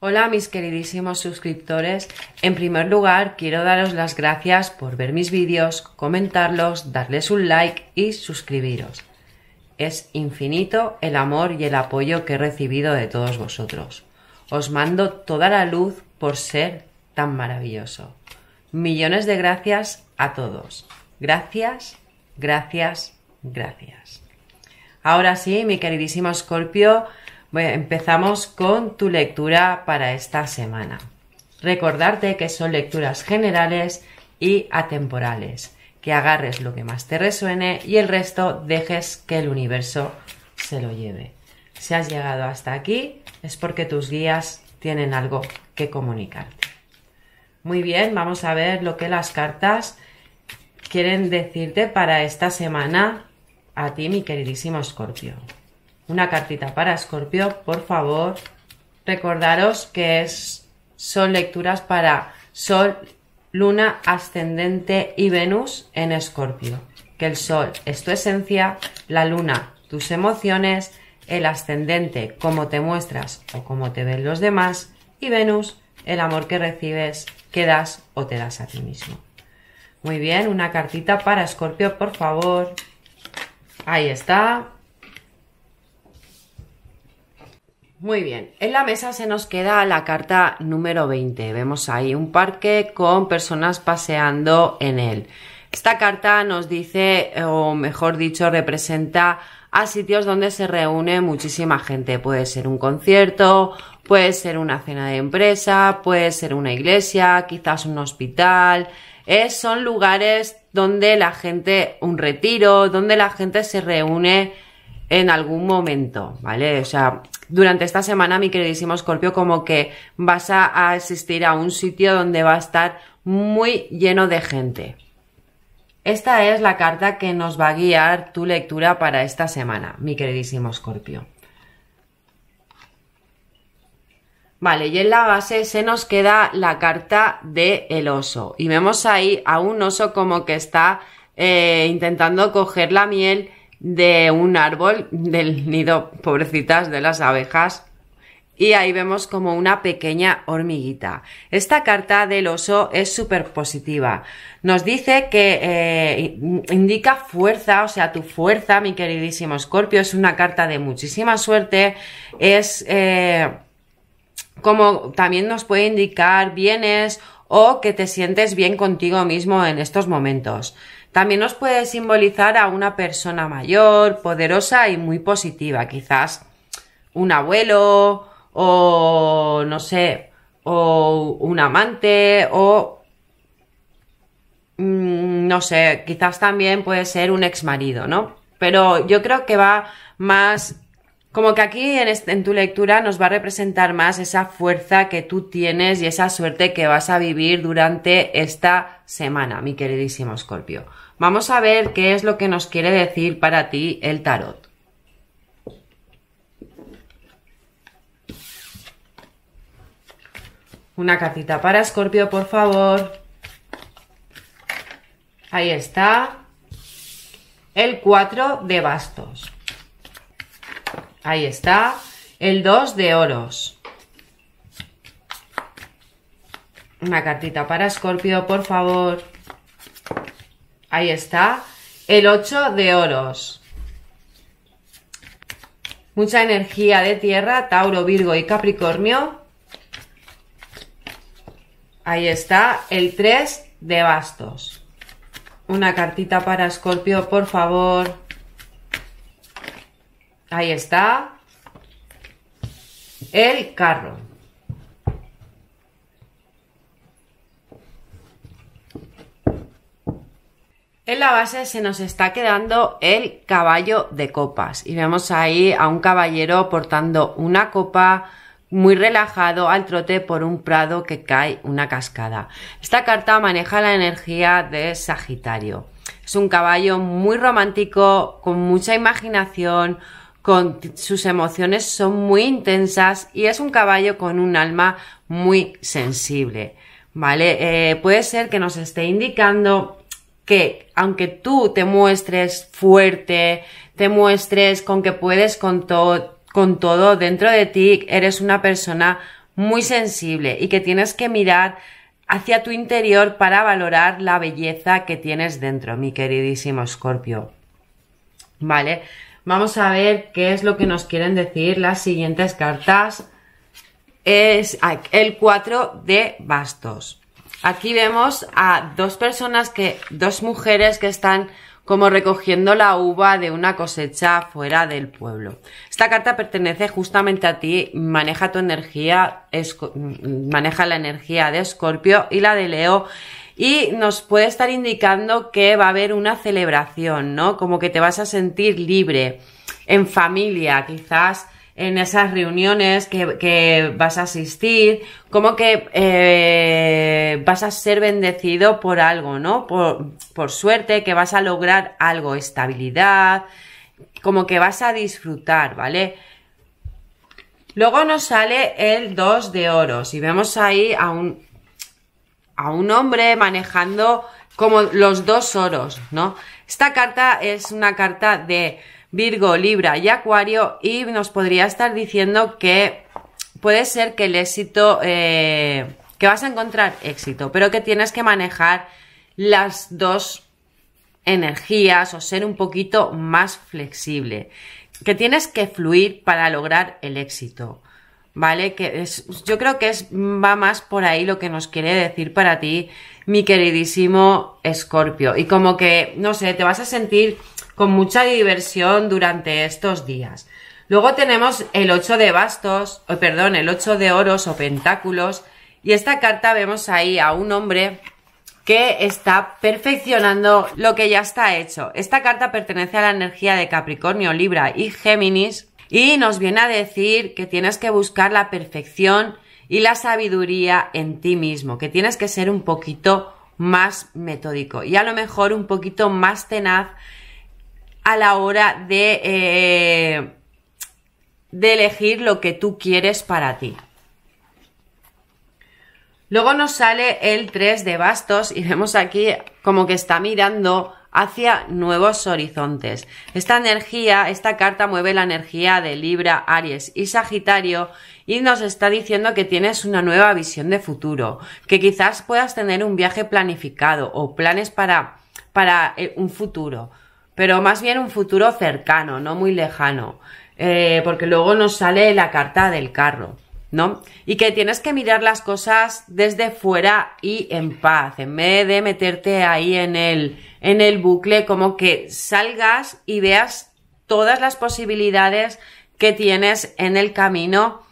Hola mis queridísimos suscriptores, en primer lugar quiero daros las gracias por ver mis vídeos, comentarlos, darles un like y suscribiros. Es infinito el amor y el apoyo que he recibido de todos vosotros. Os mando toda la luz por ser tan maravilloso. Millones de gracias a todos. Gracias, gracias, gracias. Ahora sí, mi queridísimo Scorpio, empezamos con tu lectura para esta semana. Recordarte que son lecturas generales y atemporales, que agarres lo que más te resuene y el resto dejes que el universo se lo lleve. Si has llegado hasta aquí es porque tus guías tienen algo que comunicarte. Muy bien, vamos a ver lo que las cartas quieren decirte para esta semana a ti, mi queridísimo Escorpio una cartita para Escorpio, por favor. Recordaros que es, son lecturas para Sol, Luna, Ascendente y Venus en Escorpio. Que el Sol es tu esencia, la Luna tus emociones, el Ascendente cómo te muestras o cómo te ven los demás y Venus el amor que recibes, que das o te das a ti mismo. Muy bien, una cartita para Escorpio, por favor. Ahí está, Muy bien, en la mesa se nos queda la carta número 20. Vemos ahí un parque con personas paseando en él. Esta carta nos dice, o mejor dicho, representa a sitios donde se reúne muchísima gente. Puede ser un concierto, puede ser una cena de empresa, puede ser una iglesia, quizás un hospital. son lugares donde la gente, un retiro, donde la gente se reúne en algún momento, ¿vale? O sea, durante esta semana, mi queridísimo Scorpio, como que vas a asistir a un sitio donde va a estar muy lleno de gente. Esta es la carta que nos va a guiar tu lectura para esta semana, mi queridísimo Scorpio. Vale, y en la base se nos queda la carta de el oso. Y vemos ahí a un oso como que está eh, intentando coger la miel de un árbol del nido, pobrecitas, de las abejas. Y ahí vemos como una pequeña hormiguita. Esta carta del oso es súper positiva. Nos dice que eh, indica fuerza, o sea, tu fuerza, mi queridísimo Escorpio, es una carta de muchísima suerte. Es eh, como también nos puede indicar bienes o que te sientes bien contigo mismo en estos momentos. También nos puede simbolizar a una persona mayor, poderosa y muy positiva, quizás un abuelo o no sé, o un amante o mm, no sé, quizás también puede ser un ex marido, ¿no? Pero yo creo que va más como que aquí en, este, en, tu lectura nos va a representar más esa fuerza que tú tienes y esa suerte que vas a vivir durante esta semana, mi queridísimo Scorpio. Vamos a ver qué es lo que nos quiere decir para ti el tarot. Una cartita para Escorpio, por favor. Ahí está. El 4 de bastos. Ahí está. El 2 de oros. Una cartita para Escorpio, por favor. Ahí está. El 8 de oros. Mucha energía de tierra, Tauro, Virgo y Capricornio. Ahí está. El 3 de bastos. Una cartita para Escorpio, por favor. Ahí está. El carro. En la base se nos está quedando el caballo de copas y vemos ahí a un caballero portando una copa muy relajado al trote por un prado que cae una cascada. Esta carta maneja la energía de Sagitario. Es un caballo muy romántico, con mucha imaginación, con sus emociones son muy intensas y es un caballo con un alma muy sensible. ¿Vale? Eh, puede ser que nos esté indicando que aunque tú te muestres fuerte, te muestres con que puedes con, todo, con todo dentro de ti, eres una persona muy sensible y que tienes que mirar hacia tu interior para valorar la belleza que tienes dentro, mi queridísimo Scorpio. Vale, vamos a ver qué es lo que nos quieren decir las siguientes cartas. Es ah, el 4 de bastos. Aquí vemos a dos personas que, dos mujeres que están como recogiendo la uva de una cosecha fuera del pueblo. Esta carta pertenece justamente a ti, maneja tu energía, mm, maneja la energía de Escorpio y la de Leo y nos puede estar indicando que va a haber una celebración, ¿no? Como que te vas a sentir libre, en familia, quizás en esas reuniones que, vas a asistir, como que eh, vas a ser bendecido por algo, ¿no? Por, por suerte, que vas a lograr algo, estabilidad, como que vas a disfrutar, ¿vale? Luego nos sale el 2 de oros y vemos ahí a un, a un hombre manejando como los dos oros, ¿no? Esta carta es una carta de Virgo, Libra y Acuario y nos podría estar diciendo que puede ser que el éxito, eh, que vas a encontrar éxito, pero que tienes que manejar las dos energías o ser un poquito más flexible, que tienes que fluir para lograr el éxito. ¿Vale? Que es, yo creo que es, va más por ahí lo que nos quiere decir para ti, mi queridísimo Escorpio. Y como que, no sé, te vas a sentir con mucha diversión durante estos días. Luego tenemos el 8 de bastos, perdón, el 8 de oros o pentáculos. Y esta carta vemos ahí a un hombre que está perfeccionando lo que ya está hecho. Esta carta pertenece a la energía de Capricornio, Libra y Géminis y nos viene a decir que tienes que buscar la perfección y la sabiduría en ti mismo, que tienes que ser un poquito más metódico y a lo mejor un poquito más tenaz a la hora de, eh, de elegir lo que tú quieres para ti. Luego nos sale el 3 de bastos y vemos aquí como que está mirando hacia nuevos horizontes. Esta energía, esta carta mueve la energía de Libra, Aries y Sagitario y nos está diciendo que tienes una nueva visión de futuro, que quizás puedas tener un viaje planificado o planes para, para eh, un futuro pero más bien un futuro cercano, no muy lejano, eh, porque luego nos sale la carta del carro, ¿no? Y que tienes que mirar las cosas desde fuera y en paz, en vez de meterte ahí en el, en el bucle, como que salgas y veas todas las posibilidades que tienes en el camino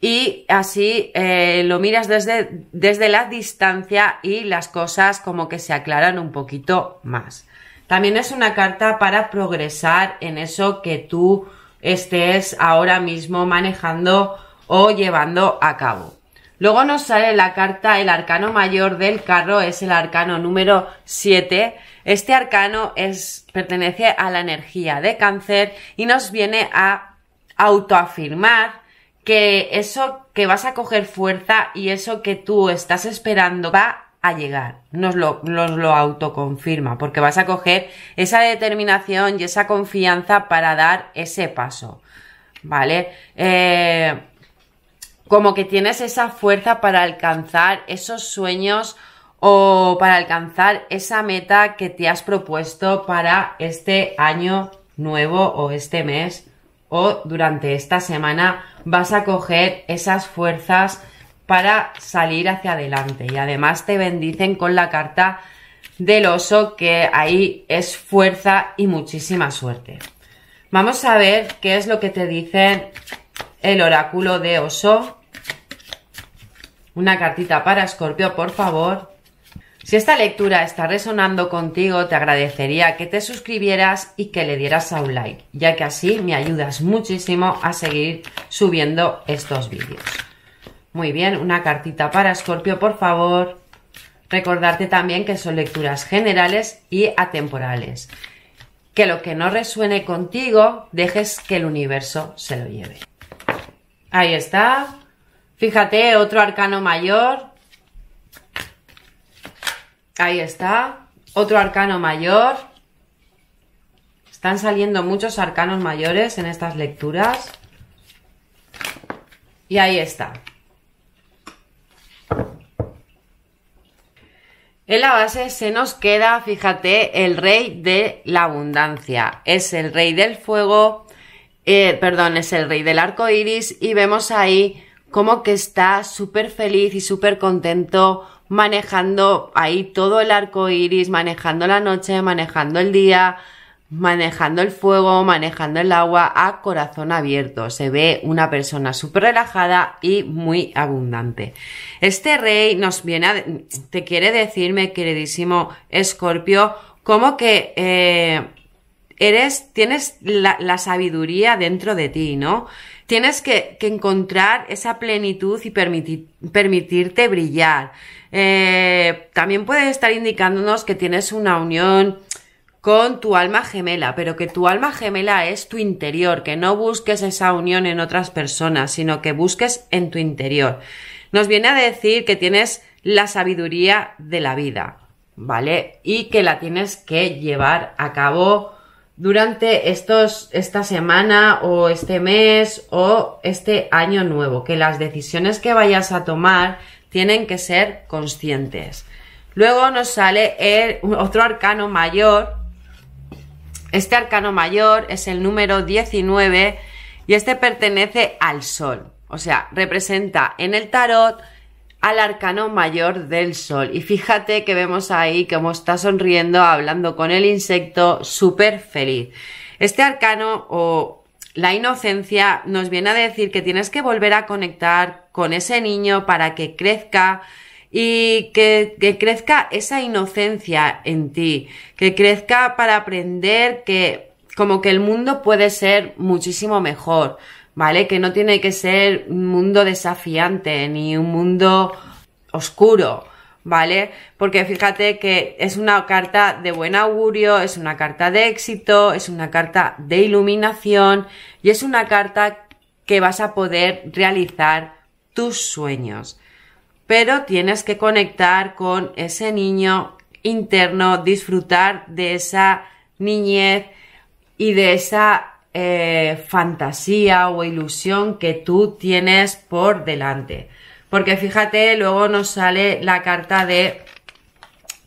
y así eh, lo miras desde, desde la distancia y las cosas como que se aclaran un poquito más. También es una carta para progresar en eso que tú estés ahora mismo manejando o llevando a cabo. Luego nos sale la carta, el arcano mayor del carro es el arcano número 7. Este arcano es, pertenece a la energía de cáncer y nos viene a autoafirmar que eso que vas a coger fuerza y eso que tú estás esperando va a llegar, nos lo, nos lo autoconfirma, porque vas a coger esa determinación y esa confianza para dar ese paso, ¿vale? Eh, como que tienes esa fuerza para alcanzar esos sueños o para alcanzar esa meta que te has propuesto para este año nuevo o este mes o durante esta semana vas a coger esas fuerzas para salir hacia adelante. Y además te bendicen con la carta del oso, que ahí es fuerza y muchísima suerte. Vamos a ver qué es lo que te dice el oráculo de oso. Una cartita para Escorpio, por favor. Si esta lectura está resonando contigo, te agradecería que te suscribieras y que le dieras a un like, ya que así me ayudas muchísimo a seguir subiendo estos vídeos. Muy bien, una cartita para Escorpio, por favor. Recordarte también que son lecturas generales y atemporales. Que lo que no resuene contigo, dejes que el universo se lo lleve. Ahí está. Fíjate, otro arcano mayor. Ahí está. Otro arcano mayor. Están saliendo muchos arcanos mayores en estas lecturas. Y ahí está. En la base se nos queda, fíjate, el rey de la abundancia. Es el rey del fuego, eh, perdón, es el rey del arco iris y vemos ahí como que está súper feliz y súper contento manejando ahí todo el arco iris, manejando la noche, manejando el día, manejando el fuego, manejando el agua a corazón abierto. Se ve una persona súper relajada y muy abundante. Este rey nos viene a... te quiere decirme, queridísimo Escorpio, como que eh, eres, tienes la, sabiduría dentro de ti, ¿no? Tienes que, encontrar esa plenitud y permitirte brillar. Eh, también puede estar indicándonos que tienes una unión con tu alma gemela, pero que tu alma gemela es tu interior, que no busques esa unión en otras personas, sino que busques en tu interior. Nos viene a decir que tienes la sabiduría de la vida, ¿vale? Y que la tienes que llevar a cabo durante estos, esta semana o este mes o este año nuevo, que las decisiones que vayas a tomar tienen que ser conscientes. Luego nos sale el, otro arcano mayor, este arcano mayor es el número 19 y este pertenece al Sol. O sea, representa en el tarot al arcano mayor del Sol. Y fíjate que vemos ahí cómo está sonriendo, hablando con el insecto, súper feliz. Este arcano o la inocencia nos viene a decir que tienes que volver a conectar con ese niño para que crezca y que, crezca esa inocencia en ti, que crezca para aprender que como que el mundo puede ser muchísimo mejor, ¿vale? Que no tiene que ser un mundo desafiante ni un mundo oscuro, ¿vale? Porque fíjate que es una carta de buen augurio, es una carta de éxito, es una carta de iluminación y es una carta que vas a poder realizar tus sueños pero tienes que conectar con ese niño interno, disfrutar de esa niñez y de esa eh, fantasía o ilusión que tú tienes por delante. Porque fíjate, luego nos sale la carta de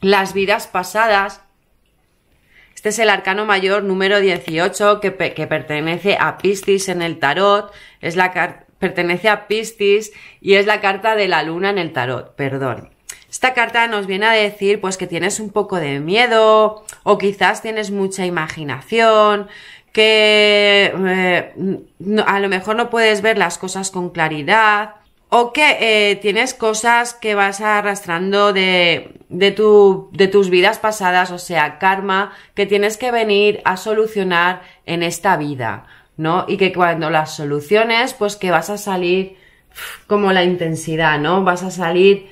las vidas pasadas. Este es el arcano mayor número 18 que, pertenece a Piscis en el tarot. Es la, carta pertenece a Pistis y es la carta de la luna en el tarot, perdón. Esta carta nos viene a decir pues que tienes un poco de miedo o quizás tienes mucha imaginación, que eh, a lo mejor no puedes ver las cosas con claridad o que eh, tienes cosas que vas arrastrando de, de tus vidas pasadas, o sea, karma, que tienes que venir a solucionar en esta vida. ¿no? Y que cuando las soluciones, pues que vas a salir como la intensidad, ¿no? Vas a salir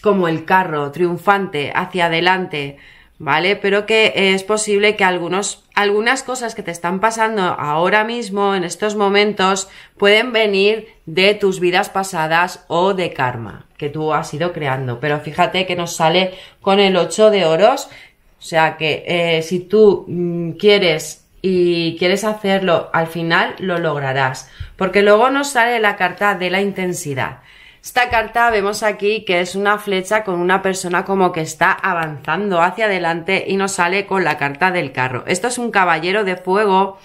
como el carro, triunfante, hacia adelante, ¿vale? Pero que es posible que algunos, algunas cosas que te están pasando ahora mismo, en estos momentos, pueden venir de tus vidas pasadas o de karma que tú has ido creando. Pero fíjate que nos sale con el 8 de oros, o sea que eh, si tú mm, quieres y quieres hacerlo, al final lo lograrás. Porque luego nos sale la carta de la intensidad. Esta carta vemos aquí que es una flecha con una persona como que está avanzando hacia adelante y nos sale con la carta del carro. Esto es un caballero de fuego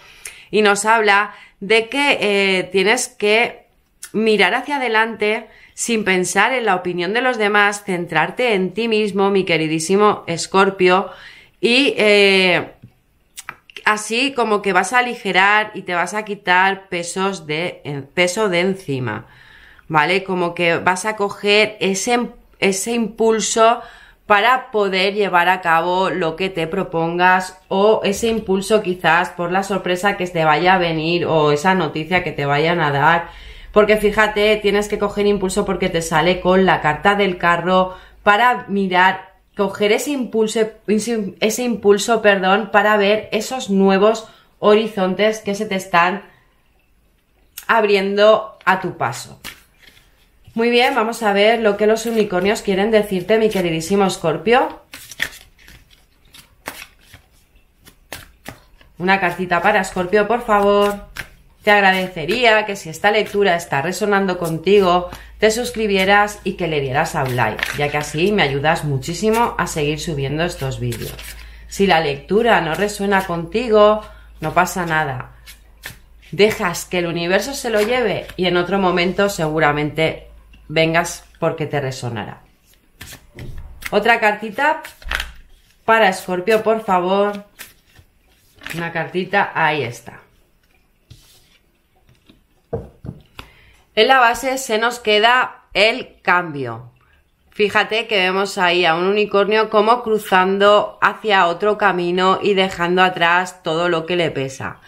y nos habla de que eh, tienes que mirar hacia adelante sin pensar en la opinión de los demás, centrarte en ti mismo, mi queridísimo Escorpio, y eh, así como que vas a aligerar y te vas a quitar pesos de, peso de encima, ¿vale? Como que vas a coger ese, ese impulso para poder llevar a cabo lo que te propongas o ese impulso quizás por la sorpresa que te vaya a venir o esa noticia que te vayan a dar. Porque fíjate, tienes que coger impulso porque te sale con la carta del carro para mirar coger ese impulso, perdón, para ver esos nuevos horizontes que se te están abriendo a tu paso. Muy bien, vamos a ver lo que los unicornios quieren decirte, mi queridísimo Scorpio. Una cartita para Scorpio, por favor. Te agradecería que si esta lectura está resonando contigo, te suscribieras y que le dieras a un like, ya que así me ayudas muchísimo a seguir subiendo estos vídeos. Si la lectura no resuena contigo, no pasa nada. Dejas que el universo se lo lleve y en otro momento seguramente vengas porque te resonará. Otra cartita para Scorpio, por favor. Una cartita, ahí está. En la base se nos queda el cambio. Fíjate que vemos ahí a un unicornio como cruzando hacia otro camino y dejando atrás todo lo que le pesa.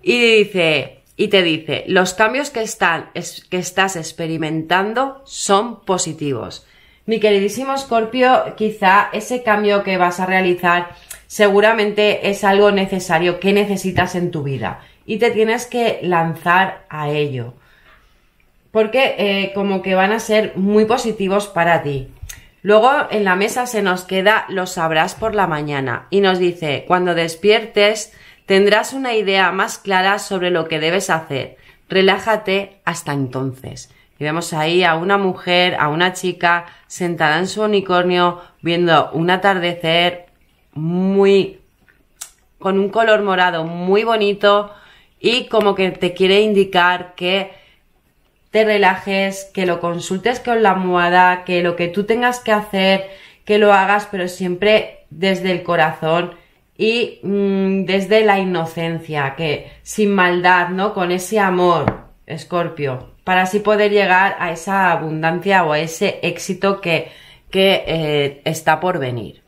Y dice, y te dice, los cambios que, están, que estás experimentando son positivos. Mi queridísimo Scorpio, quizá ese cambio que vas a realizar seguramente es algo necesario que necesitas en tu vida y te tienes que lanzar a ello porque eh, como que van a ser muy positivos para ti. Luego en la mesa se nos queda lo sabrás por la mañana y nos dice, cuando despiertes tendrás una idea más clara sobre lo que debes hacer. Relájate hasta entonces. Y vemos ahí a una mujer, a una chica sentada en su unicornio viendo un atardecer muy con un color morado muy bonito y como que te quiere indicar que relajes, que lo consultes con la moda que lo que tú tengas que hacer, que lo hagas, pero siempre desde el corazón y mm, desde la inocencia, que sin maldad, ¿no? Con ese amor, Escorpio, para así poder llegar a esa abundancia o a ese éxito que, que eh, está por venir.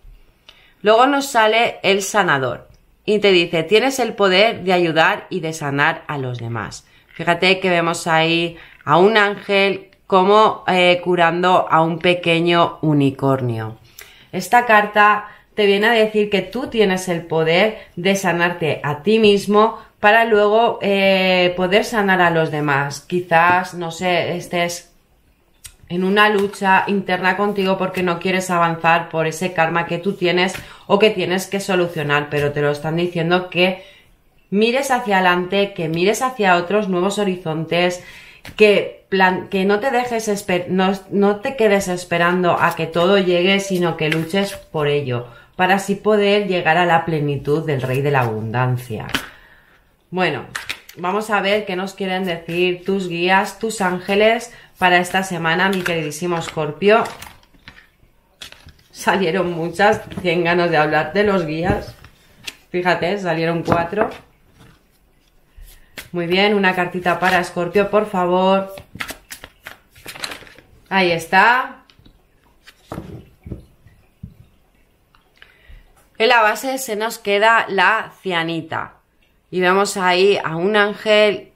Luego nos sale el sanador y te dice, tienes el poder de ayudar y de sanar a los demás. Fíjate que vemos ahí a un ángel como eh, curando a un pequeño unicornio. Esta carta te viene a decir que tú tienes el poder de sanarte a ti mismo para luego eh, poder sanar a los demás. Quizás, no sé, estés en una lucha interna contigo porque no quieres avanzar por ese karma que tú tienes o que tienes que solucionar, pero te lo están diciendo que mires hacia adelante, que mires hacia otros nuevos horizontes, que, plan, que no te dejes no, te quedes esperando a que todo llegue, sino que luches por ello, para así poder llegar a la plenitud del rey de la abundancia. Bueno, vamos a ver qué nos quieren decir tus guías, tus ángeles para esta semana, mi queridísimo Scorpio. Salieron muchas, tienen ganas de hablar de los guías. Fíjate, salieron cuatro. Muy bien, una cartita para Scorpio, por favor. Ahí está. En la base se nos queda la cianita. Y vemos ahí a un ángel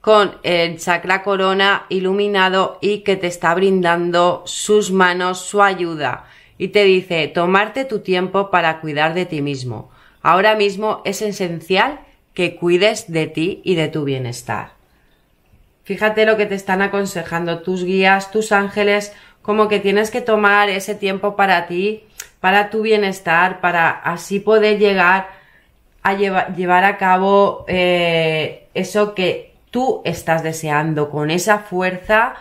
con el chakra corona iluminado y que te está brindando sus manos, su ayuda. Y te dice, tomarte tu tiempo para cuidar de ti mismo. Ahora mismo es esencial que cuides de ti y de tu bienestar. Fíjate lo que te están aconsejando tus guías, tus ángeles, como que tienes que tomar ese tiempo para ti, para tu bienestar, para así poder llegar a llevar a cabo eh, eso que tú estás deseando, con esa fuerza,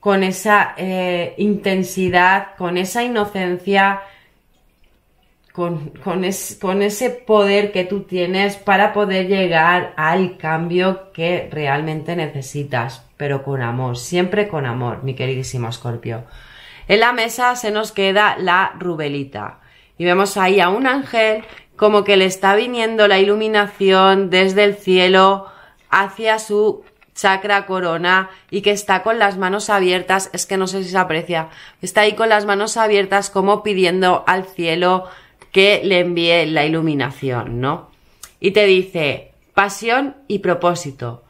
con esa eh, intensidad, con esa inocencia con, con, ese poder que tú tienes para poder llegar al cambio que realmente necesitas, pero con amor, siempre con amor, mi queridísimo Escorpio. En la mesa se nos queda la rubelita y vemos ahí a un ángel como que le está viniendo la iluminación desde el cielo hacia su chakra corona y que está con las manos abiertas, es que no sé si se aprecia, está ahí con las manos abiertas como pidiendo al cielo que le envíe la iluminación, ¿no? Y te dice, pasión y propósito.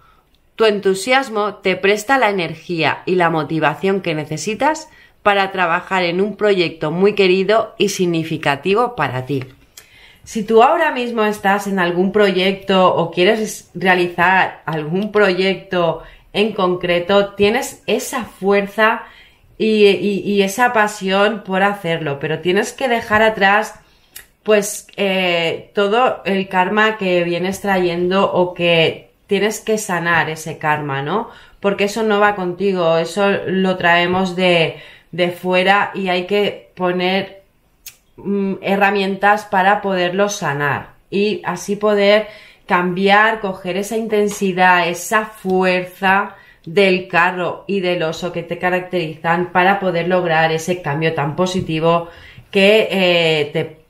Tu entusiasmo te presta la energía y la motivación que necesitas para trabajar en un proyecto muy querido y significativo para ti. Si tú ahora mismo estás en algún proyecto o quieres realizar algún proyecto en concreto, tienes esa fuerza y, y esa pasión por hacerlo, pero tienes que dejar atrás pues eh, todo el karma que vienes trayendo o que tienes que sanar ese karma, ¿no? Porque eso no va contigo, eso lo traemos de, fuera y hay que poner mm, herramientas para poderlo sanar y así poder cambiar, coger esa intensidad, esa fuerza del carro y del oso que te caracterizan para poder lograr ese cambio tan positivo que eh, te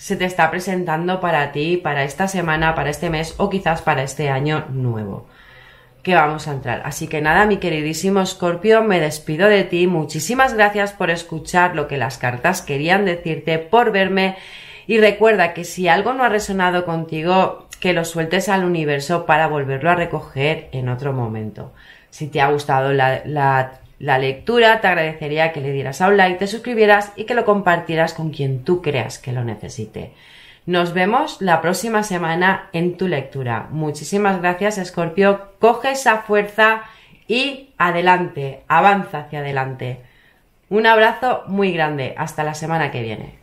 se te está presentando para ti, para esta semana, para este mes o quizás para este año nuevo que vamos a entrar. Así que nada, mi queridísimo Scorpio, me despido de ti. Muchísimas gracias por escuchar lo que las cartas querían decirte, por verme. Y recuerda que si algo no ha resonado contigo, que lo sueltes al universo para volverlo a recoger en otro momento. Si te ha gustado la, la la lectura, te agradecería que le dieras a un like, te suscribieras y que lo compartieras con quien tú creas que lo necesite. Nos vemos la próxima semana en tu lectura. Muchísimas gracias, Escorpio. Coge esa fuerza y adelante, avanza hacia adelante. Un abrazo muy grande. Hasta la semana que viene.